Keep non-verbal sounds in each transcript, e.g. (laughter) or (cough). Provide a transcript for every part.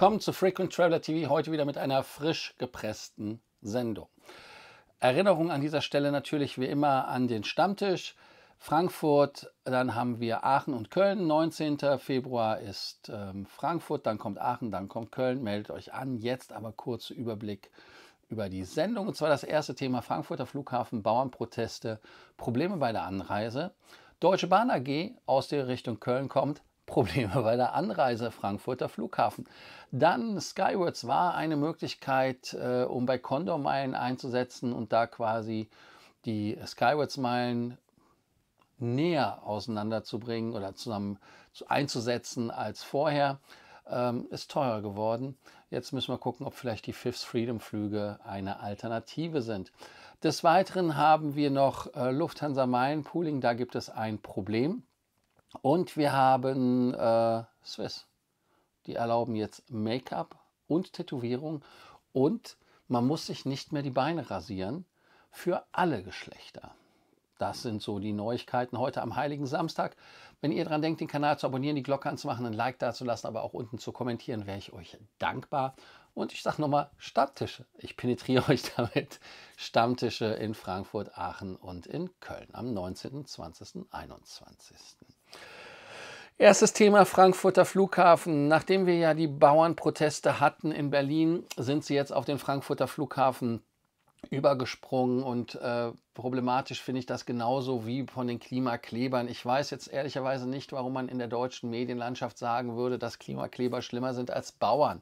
willkommen zu Frequent Traveler TV, heute wieder mit einer frisch gepressten Sendung. Erinnerung an dieser Stelle natürlich wie immer an den Stammtisch Frankfurt, dann haben wir Aachen und Köln. 19. Februar ist ähm, Frankfurt, dann kommt Aachen, dann kommt Köln. Meldet euch an. Jetzt aber kurzer Überblick über die Sendung. Und zwar das erste Thema Frankfurter Flughafen, Bauernproteste, Probleme bei der Anreise. Deutsche Bahn AG aus der Richtung Köln kommt, Probleme bei der Anreise Frankfurter Flughafen. Dann Skywards war eine Möglichkeit, äh, um bei Condor-Meilen einzusetzen und da quasi die Skywards-Meilen näher auseinanderzubringen oder zusammen einzusetzen als vorher. Ähm, ist teurer geworden. Jetzt müssen wir gucken, ob vielleicht die Fifth Freedom Flüge eine Alternative sind. Des Weiteren haben wir noch äh, Lufthansa Meilen Pooling. Da gibt es ein Problem. Und wir haben äh, Swiss. Die erlauben jetzt Make-up und Tätowierung und man muss sich nicht mehr die Beine rasieren für alle Geschlechter. Das sind so die Neuigkeiten heute am Heiligen Samstag. Wenn ihr daran denkt, den Kanal zu abonnieren, die Glocke anzumachen, ein Like dazulassen, aber auch unten zu kommentieren, wäre ich euch dankbar. Und ich sage nochmal Stammtische. Ich penetriere (laughs) euch damit. Stammtische in Frankfurt, Aachen und in Köln am 19., 20., 21. Erstes Thema Frankfurter Flughafen. Nachdem wir ja die Bauernproteste hatten in Berlin, sind sie jetzt auf den Frankfurter Flughafen übergesprungen und äh, problematisch finde ich das genauso wie von den Klimaklebern. Ich weiß jetzt ehrlicherweise nicht, warum man in der deutschen Medienlandschaft sagen würde, dass Klimakleber schlimmer sind als Bauern.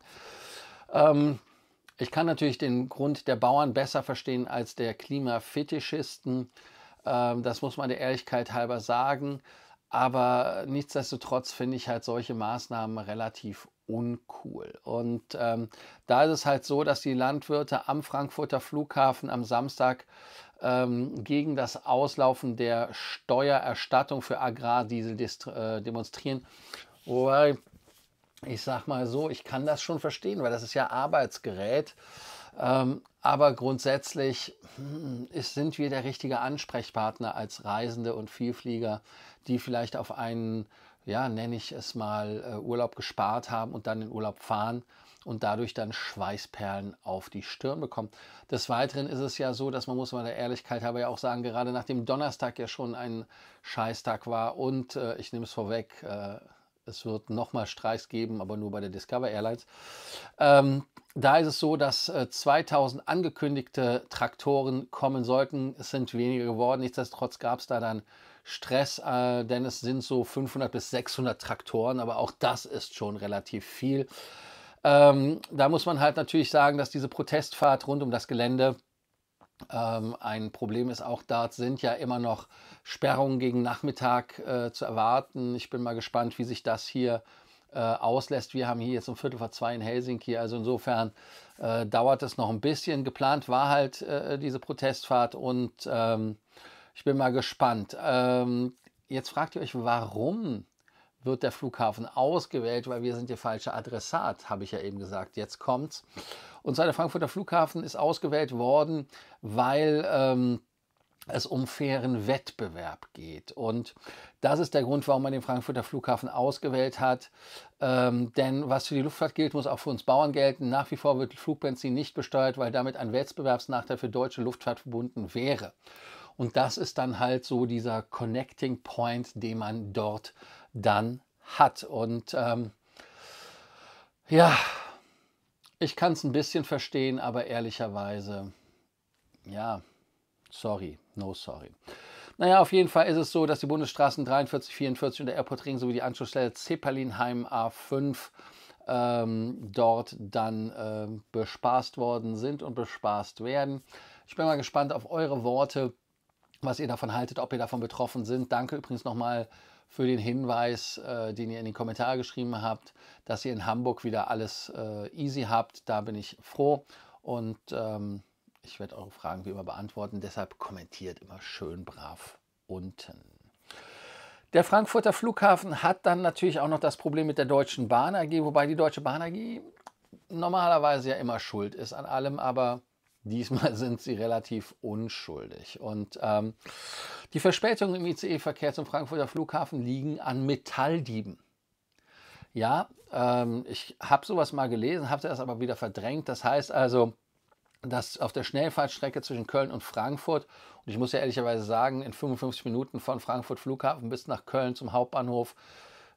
Ähm, ich kann natürlich den Grund der Bauern besser verstehen als der Klimafetischisten. Ähm, das muss man der Ehrlichkeit halber sagen. Aber nichtsdestotrotz finde ich halt solche Maßnahmen relativ uncool. Und ähm, da ist es halt so, dass die Landwirte am Frankfurter Flughafen am Samstag ähm, gegen das Auslaufen der Steuererstattung für Agrardiesel äh, demonstrieren. Wobei, ich sag mal so, ich kann das schon verstehen, weil das ist ja Arbeitsgerät. Ähm, aber grundsätzlich hm, ist, sind wir der richtige Ansprechpartner als Reisende und Vielflieger, die vielleicht auf einen, ja, nenne ich es mal, äh, Urlaub gespart haben und dann in Urlaub fahren und dadurch dann Schweißperlen auf die Stirn bekommen. Des Weiteren ist es ja so, dass man muss mal der Ehrlichkeit aber ja auch sagen, gerade nachdem Donnerstag ja schon ein Scheißtag war und äh, ich nehme es vorweg, äh, es wird nochmal Streiks geben, aber nur bei der Discover Airlines. Ähm, da ist es so, dass äh, 2000 angekündigte Traktoren kommen sollten. Es sind weniger geworden. Nichtsdestotrotz gab es da dann Stress, äh, denn es sind so 500 bis 600 Traktoren, aber auch das ist schon relativ viel. Ähm, da muss man halt natürlich sagen, dass diese Protestfahrt rund um das Gelände ähm, ein Problem ist. Auch dort sind ja immer noch Sperrungen gegen Nachmittag äh, zu erwarten. Ich bin mal gespannt, wie sich das hier äh, auslässt. Wir haben hier jetzt um Viertel vor zwei in Helsinki, also insofern äh, dauert es noch ein bisschen. Geplant war halt äh, diese Protestfahrt und ähm, ich bin mal gespannt. Ähm, jetzt fragt ihr euch, warum wird der Flughafen ausgewählt, weil wir sind der falsche Adressat, habe ich ja eben gesagt. Jetzt kommt's. Und zwar der Frankfurter Flughafen ist ausgewählt worden, weil ähm, es um fairen Wettbewerb geht. Und das ist der Grund, warum man den Frankfurter Flughafen ausgewählt hat. Ähm, denn was für die Luftfahrt gilt, muss auch für uns Bauern gelten. Nach wie vor wird Flugbenzin nicht besteuert, weil damit ein Wettbewerbsnachteil für deutsche Luftfahrt verbunden wäre. Und das ist dann halt so dieser Connecting Point, den man dort dann hat. Und ähm, ja, ich kann es ein bisschen verstehen, aber ehrlicherweise, ja, sorry, no sorry. Naja, auf jeden Fall ist es so, dass die Bundesstraßen 43, 44 und der Airport Ring sowie die Anschlussstelle Zeppelinheim A5 ähm, dort dann äh, bespaßt worden sind und bespaßt werden. Ich bin mal gespannt auf eure Worte was ihr davon haltet, ob ihr davon betroffen sind. Danke übrigens nochmal für den Hinweis, äh, den ihr in die Kommentare geschrieben habt, dass ihr in Hamburg wieder alles äh, easy habt. Da bin ich froh und ähm, ich werde eure Fragen wie immer beantworten. Deshalb kommentiert immer schön brav unten. Der Frankfurter Flughafen hat dann natürlich auch noch das Problem mit der Deutschen Bahn AG, wobei die Deutsche Bahn AG normalerweise ja immer schuld ist an allem, aber Diesmal (laughs) sind sie relativ unschuldig. Und ähm, die Verspätungen im ICE-Verkehr zum Frankfurter Flughafen liegen an Metalldieben. Ja, ähm, ich habe sowas mal gelesen, habe das aber wieder verdrängt. Das heißt also, dass auf der Schnellfahrtstrecke zwischen Köln und Frankfurt, und ich muss ja ehrlicherweise sagen, in 55 Minuten von Frankfurt Flughafen bis nach Köln zum Hauptbahnhof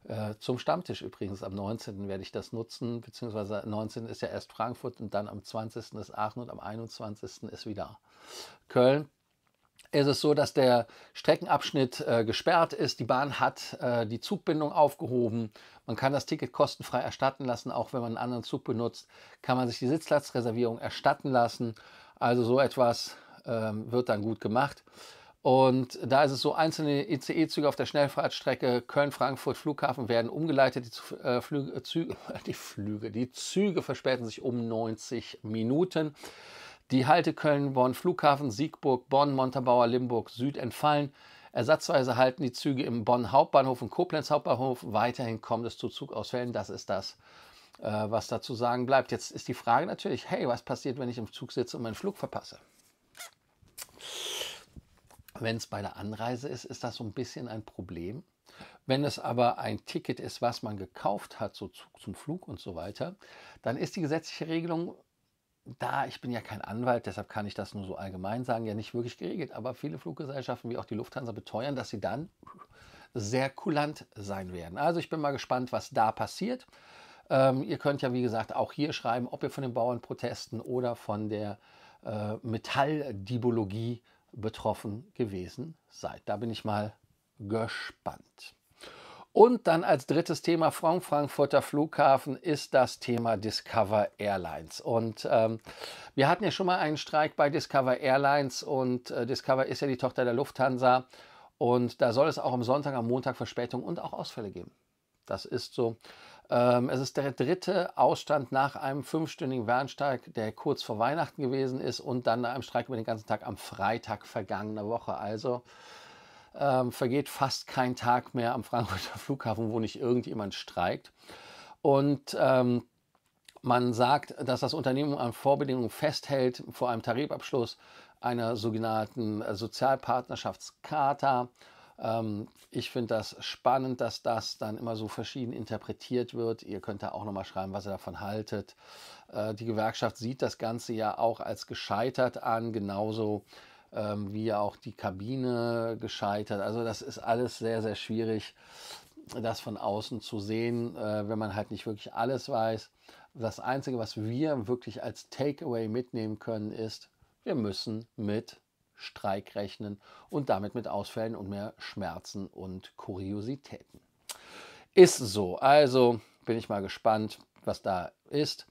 äh, zum Stammtisch übrigens. Am 19. werde ich das nutzen, beziehungsweise 19. ist ja erst Frankfurt und dann am 20. ist Aachen und am 21. ist wieder Köln. Es ist so, dass der Streckenabschnitt äh, gesperrt ist. Die Bahn hat äh, die Zugbindung aufgehoben. Man kann das Ticket kostenfrei erstatten lassen. Auch wenn man einen anderen Zug benutzt, kann man sich die Sitzplatzreservierung erstatten lassen. Also so etwas ähm, wird dann gut gemacht. Und da ist es so, einzelne ICE-Züge auf der Schnellfahrtstrecke Köln-Frankfurt Flughafen werden umgeleitet. Die, äh, Flüge, äh, Züge, (laughs) die Flüge, die Züge verspäten sich um 90 Minuten. Die Halte Köln-Bonn Flughafen, Siegburg, Bonn, Montabaur, Limburg, Süd entfallen. Ersatzweise halten die Züge im Bonn Hauptbahnhof und Koblenz Hauptbahnhof. Weiterhin kommt es zu Zugausfällen. Das ist das, äh, was dazu sagen bleibt. Jetzt ist die Frage natürlich, hey, was passiert, wenn ich im Zug sitze und meinen Flug verpasse? Wenn es bei der Anreise ist, ist das so ein bisschen ein Problem. Wenn es aber ein Ticket ist, was man gekauft hat, so zum Flug und so weiter, dann ist die gesetzliche Regelung da, ich bin ja kein Anwalt, deshalb kann ich das nur so allgemein sagen, ja nicht wirklich geregelt, aber viele Fluggesellschaften wie auch die Lufthansa beteuern, dass sie dann sehr kulant sein werden. Also ich bin mal gespannt, was da passiert. Ähm, ihr könnt ja, wie gesagt, auch hier schreiben, ob ihr von den Bauernprotesten oder von der äh, Metalldibologie betroffen gewesen seid. Da bin ich mal gespannt. Und dann als drittes Thema Frank Frankfurter Flughafen ist das Thema Discover Airlines. Und ähm, wir hatten ja schon mal einen Streik bei Discover Airlines und äh, Discover ist ja die Tochter der Lufthansa. Und da soll es auch am Sonntag, am Montag Verspätungen und auch Ausfälle geben. Das ist so. Ähm, es ist der dritte Ausstand nach einem fünfstündigen Warnstreik, der kurz vor Weihnachten gewesen ist und dann nach einem Streik über den ganzen Tag am Freitag vergangener Woche. Also ähm, vergeht fast kein Tag mehr am Frankfurter (laughs) Flughafen, wo nicht irgendjemand streikt. Und ähm, man sagt, dass das Unternehmen an Vorbedingungen festhält vor einem Tarifabschluss einer sogenannten äh, Sozialpartnerschaftscharta. Ähm, ich finde das spannend, dass das dann immer so verschieden interpretiert wird. Ihr könnt da auch nochmal schreiben, was ihr davon haltet. Äh, die Gewerkschaft sieht das Ganze ja auch als gescheitert an, genauso ähm, wie auch die Kabine gescheitert. Also das ist alles sehr, sehr schwierig, das von außen zu sehen, äh, wenn man halt nicht wirklich alles weiß. Das Einzige, was wir wirklich als Takeaway mitnehmen können, ist, wir müssen mit Streik rechnen und damit mit Ausfällen und mehr Schmerzen und Kuriositäten. Ist so. Also bin ich mal gespannt, was da ist,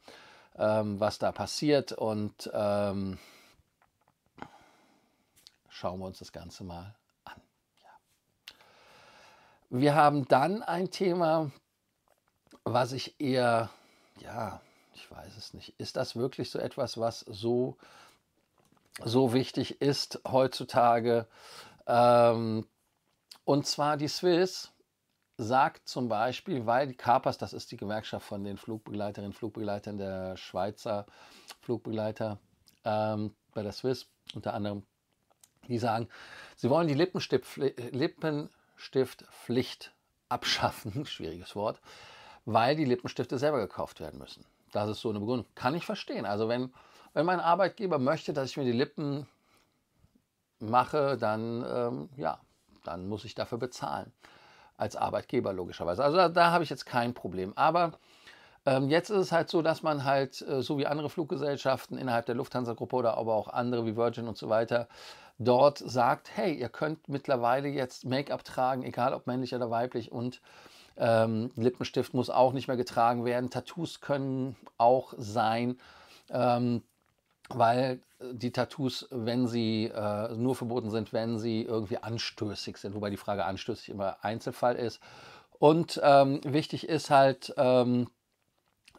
ähm, was da passiert und ähm, schauen wir uns das Ganze mal an. Ja. Wir haben dann ein Thema, was ich eher, ja, ich weiß es nicht. Ist das wirklich so etwas, was so so wichtig ist heutzutage. Ähm, und zwar die Swiss sagt zum Beispiel, weil die Kapers, das ist die Gewerkschaft von den Flugbegleiterinnen, und Flugbegleitern der Schweizer Flugbegleiter ähm, bei der Swiss unter anderem, die sagen, sie wollen die Lippenstiftpflicht abschaffen, (laughs) schwieriges Wort, weil die Lippenstifte selber gekauft werden müssen. Das ist so eine Begründung. Kann ich verstehen. Also wenn wenn mein Arbeitgeber möchte, dass ich mir die Lippen mache, dann, ähm, ja, dann muss ich dafür bezahlen. Als Arbeitgeber logischerweise. Also da, da habe ich jetzt kein Problem. Aber ähm, jetzt ist es halt so, dass man halt, äh, so wie andere Fluggesellschaften innerhalb der Lufthansa-Gruppe oder aber auch andere wie Virgin und so weiter, dort sagt, hey, ihr könnt mittlerweile jetzt Make-up tragen, egal ob männlich oder weiblich und ähm, Lippenstift muss auch nicht mehr getragen werden, Tattoos können auch sein. Ähm, weil äh, die Tattoos, wenn sie äh, nur verboten sind, wenn sie irgendwie anstößig sind, wobei die Frage anstößig immer Einzelfall ist. Und ähm, wichtig ist halt, ähm,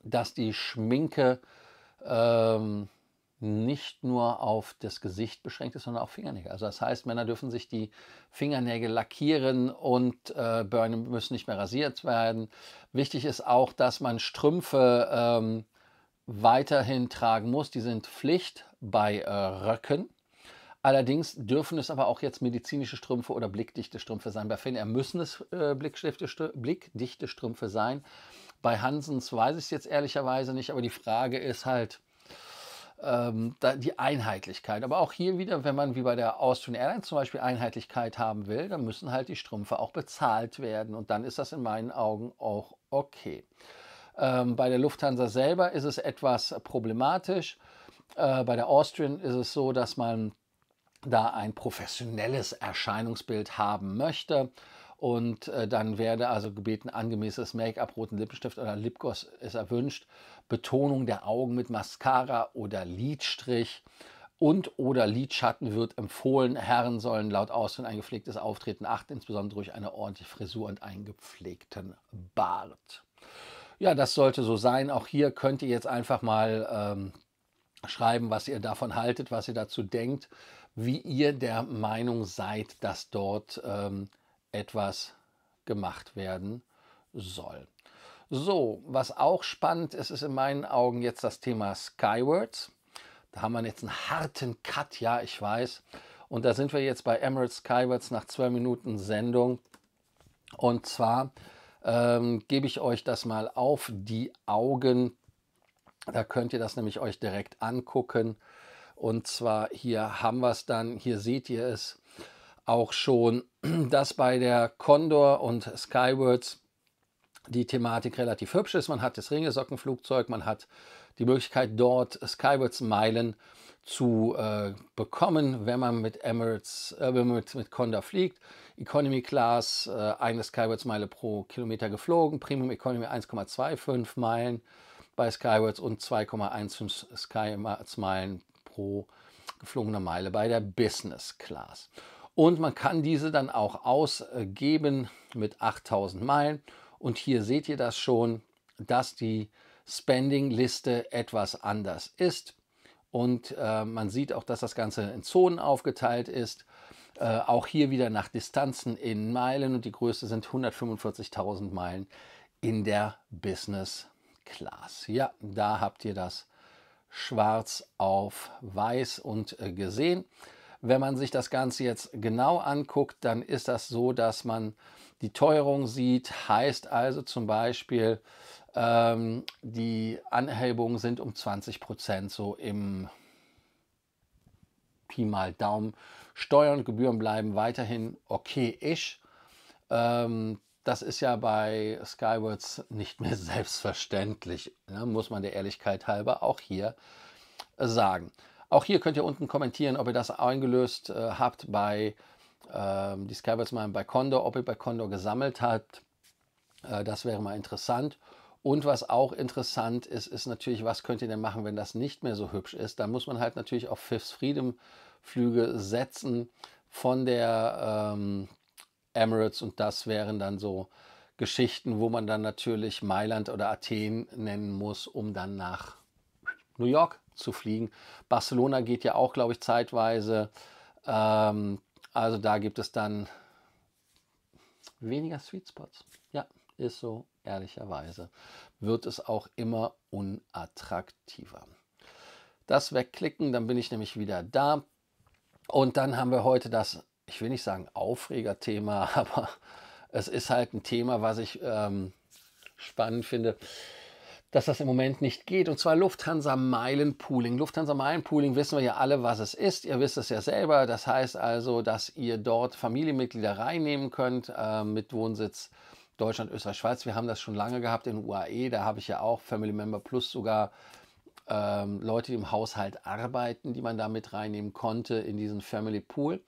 dass die Schminke ähm, nicht nur auf das Gesicht beschränkt ist, sondern auch Fingernägel. Also das heißt, Männer dürfen sich die Fingernägel lackieren und äh, Burn müssen nicht mehr rasiert werden. Wichtig ist auch, dass man Strümpfe ähm, weiterhin tragen muss. Die sind Pflicht bei äh, Röcken. Allerdings dürfen es aber auch jetzt medizinische Strümpfe oder blickdichte Strümpfe sein. Bei Finnair müssen es äh, blickdichte Strümpfe sein. Bei Hansens weiß ich es jetzt ehrlicherweise nicht, aber die Frage ist halt ähm, die Einheitlichkeit. Aber auch hier wieder, wenn man wie bei der Austrian Airlines zum Beispiel Einheitlichkeit haben will, dann müssen halt die Strümpfe auch bezahlt werden. Und dann ist das in meinen Augen auch okay. Ähm, bei der Lufthansa selber ist es etwas problematisch. Äh, bei der Austrian ist es so, dass man da ein professionelles Erscheinungsbild haben möchte. Und äh, dann werde also gebeten, angemäßes Make-up, roten Lippenstift oder Lipgloss ist erwünscht, Betonung der Augen mit Mascara oder Lidstrich und oder Lidschatten wird empfohlen. Herren sollen laut Austrian ein gepflegtes Auftreten achten, insbesondere durch eine ordentliche Frisur und einen gepflegten Bart. Ja, das sollte so sein. Auch hier könnt ihr jetzt einfach mal ähm, schreiben, was ihr davon haltet, was ihr dazu denkt, wie ihr der Meinung seid, dass dort ähm, etwas gemacht werden soll. So, was auch spannend ist, ist in meinen Augen jetzt das Thema Skywards. Da haben wir jetzt einen harten Cut, ja, ich weiß. Und da sind wir jetzt bei Emerald Skywards nach 12 Minuten Sendung. Und zwar ähm, gebe ich euch das mal auf die Augen. Da könnt ihr das nämlich euch direkt angucken. Und zwar hier haben wir es dann, hier seht ihr es auch schon, (clears throat) dass bei der Condor und Skywards die Thematik relativ hübsch ist. Man hat das Ringesockenflugzeug, man hat die Möglichkeit dort Skywards Meilen äh, zu äh, bekommen, wenn man mit Emirates, äh, mit, mit Conda fliegt. Economy Class, äh, eine Skywards Meile pro Kilometer geflogen, Premium Economy 1,25 Meilen bei Skywards und 2,15 Skywards Meilen pro geflogene Meile bei der Business Class. Und man kann diese dann auch ausgeben mit 8000 Meilen. Und hier seht ihr das schon, dass die Spending-Liste etwas anders ist. Und äh, man sieht auch, dass das Ganze in Zonen aufgeteilt ist. Äh, auch hier wieder nach Distanzen in Meilen und die größte sind 145.000 Meilen in der Business Class. Ja, da habt ihr das schwarz auf weiß und äh, gesehen. Wenn man sich das Ganze jetzt genau anguckt, dann ist das so, dass man die Teuerung sieht. Heißt also zum Beispiel, ähm, die Anhebungen sind um 20 Prozent so im Pi mal Daumen. Steuern und Gebühren bleiben weiterhin okay ich. Ähm, das ist ja bei Skywards nicht mehr (laughs) selbstverständlich, ne? muss man der Ehrlichkeit halber auch hier äh, sagen. Auch hier könnt ihr unten kommentieren, ob ihr das eingelöst äh, habt bei äh, die Skywards mal bei Condor, ob ihr bei Condor gesammelt habt. Äh, das wäre mal interessant. Und was auch interessant ist, ist natürlich, was könnt ihr denn machen, wenn das nicht mehr so hübsch ist? Da muss man halt natürlich auf Fifth Freedom Flüge setzen von der ähm, Emirates und das wären dann so Geschichten, wo man dann natürlich Mailand oder Athen nennen muss, um dann nach New York zu fliegen. Barcelona geht ja auch, glaube ich, zeitweise. Ähm, also da gibt es dann weniger Sweet Spots. Ja ist so, ehrlicherweise, wird es auch immer unattraktiver. Das wegklicken, dann bin ich nämlich wieder da. Und dann haben wir heute das, ich will nicht sagen Aufregerthema, (laughs) aber es ist halt ein Thema, was ich ähm, spannend finde dass das im Moment nicht geht. Und zwar Lufthansa Meilenpooling. Lufthansa Meilenpooling wissen wir ja alle, was es ist. Ihr wisst es ja selber. Das heißt also, dass ihr dort Familienmitglieder reinnehmen könnt äh, mit Wohnsitz Deutschland, Österreich, Schweiz. Wir haben das schon lange gehabt in UAE. Da habe ich ja auch Family Member Plus sogar ähm, Leute, die im Haushalt arbeiten, die man da mit reinnehmen konnte in diesen Family Pool.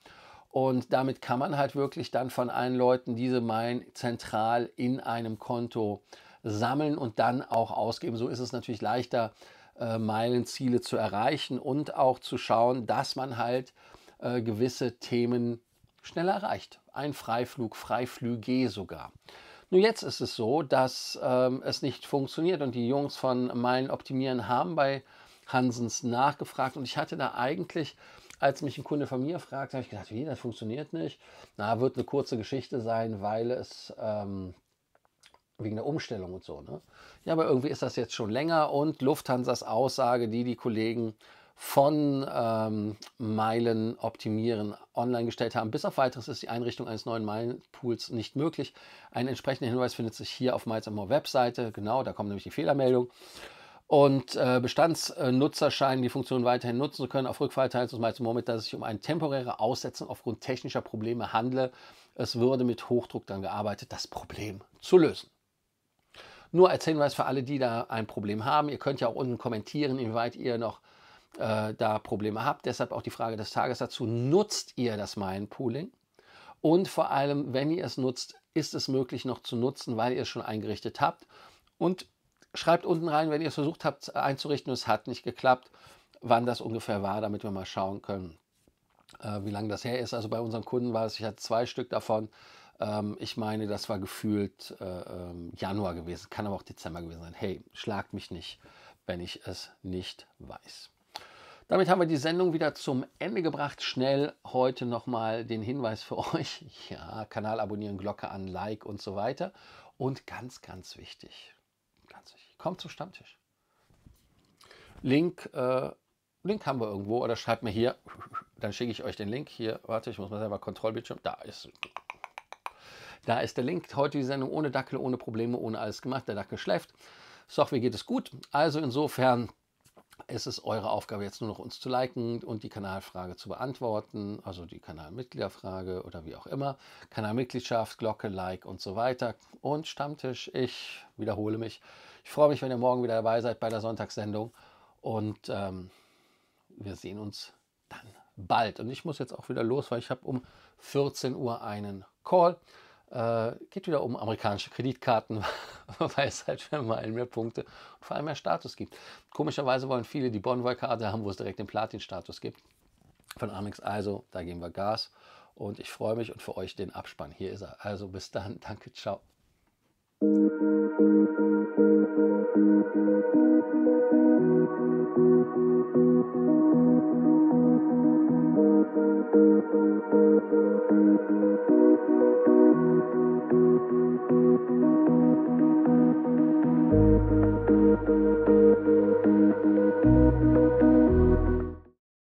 Und damit kann man halt wirklich dann von allen Leuten diese Meilen zentral in einem Konto sammeln und dann auch ausgeben. So ist es natürlich leichter, äh, Meilenziele zu erreichen und auch zu schauen, dass man halt äh, gewisse Themen schneller erreicht. Ein Freiflug, Freiflüge sogar. Nur jetzt ist es so, dass ähm, es nicht funktioniert und die Jungs von Meilen optimieren haben bei Hansens nachgefragt und ich hatte da eigentlich, als mich ein Kunde von mir fragte, habe ich gedacht, wie, das funktioniert nicht. Na, wird eine kurze Geschichte sein, weil es ähm, wegen der Umstellung und so. Ne? Ja, aber irgendwie ist das jetzt schon länger und Lufthansas Aussage, die die Kollegen von ähm, Meilen optimieren online gestellt haben. Bis auf weiteres ist die Einrichtung eines neuen Meilenpools nicht möglich. Ein entsprechender Hinweis findet sich hier auf Miles More Webseite. Genau, da kommt nämlich die Fehlermeldung. Und äh, Bestandsnutzer scheinen die Funktion weiterhin nutzen zu können. Auf Rückfall teilt uns Miles More mit, dass es sich um eine temporäre Aussetzung aufgrund technischer Probleme handle. Es würde mit Hochdruck dann gearbeitet, das Problem zu lösen. Nur als Hinweis für alle, die da ein Problem haben. Ihr könnt ja auch unten kommentieren, inwieweit ihr noch äh, da Probleme habt. Deshalb auch die Frage des Tages dazu, nutzt ihr das Meilenpooling? Und vor allem, wenn ihr es nutzt, ist es möglich noch zu nutzen, weil ihr es schon eingerichtet habt. Und schreibt unten rein, wenn ihr es versucht habt einzurichten es hat nicht geklappt, wann das ungefähr war, damit wir mal schauen können, äh, wie lange das her ist. Also bei unseren Kunden war es, ich hatte zwei Stück davon. Ähm, ich meine, das war gefühlt äh, ähm, Januar gewesen, kann aber auch Dezember gewesen sein. Hey, schlagt mich nicht, wenn ich es nicht weiß. Damit haben wir die Sendung wieder zum Ende gebracht. Schnell heute nochmal den Hinweis für (laughs) euch. Ja, Kanal abonnieren, Glocke an, Like und so weiter. Und ganz, ganz wichtig, ganz wichtig, kommt zum Stammtisch. Link, äh, Link haben wir irgendwo oder schreibt mir hier, (laughs) dann schicke ich euch den Link. Hier, warte, ich muss mal selber Kontrollbildschirm. Da ist da ist der Link. Heute die Sendung ohne Dackel, ohne Probleme, ohne alles gemacht. Der Dackel schläft. So, wie geht es gut. Also insofern es ist eure Aufgabe jetzt nur noch uns zu liken und die Kanalfrage zu beantworten, also die Kanalmitgliederfrage oder wie auch immer. Kanalmitgliedschaft, Glocke, Like und so weiter. Und Stammtisch, ich wiederhole mich. Ich freue mich, wenn ihr morgen wieder dabei seid bei der Sonntagssendung. Und ähm, wir sehen uns dann bald. Und ich muss jetzt auch wieder los, weil ich habe um 14 Uhr einen Call. Äh, geht wieder um amerikanische Kreditkarten, (laughs) weil es halt schon mal mehr Punkte und vor allem mehr Status gibt. Komischerweise wollen viele die Bonvoy-Karte haben, wo es direkt den Platin-Status gibt. Von Amex also, da geben wir Gas und ich freue mich und für euch den Abspann. Hier ist er. Also bis dann, (laughs) danke, ciao. Musik thank you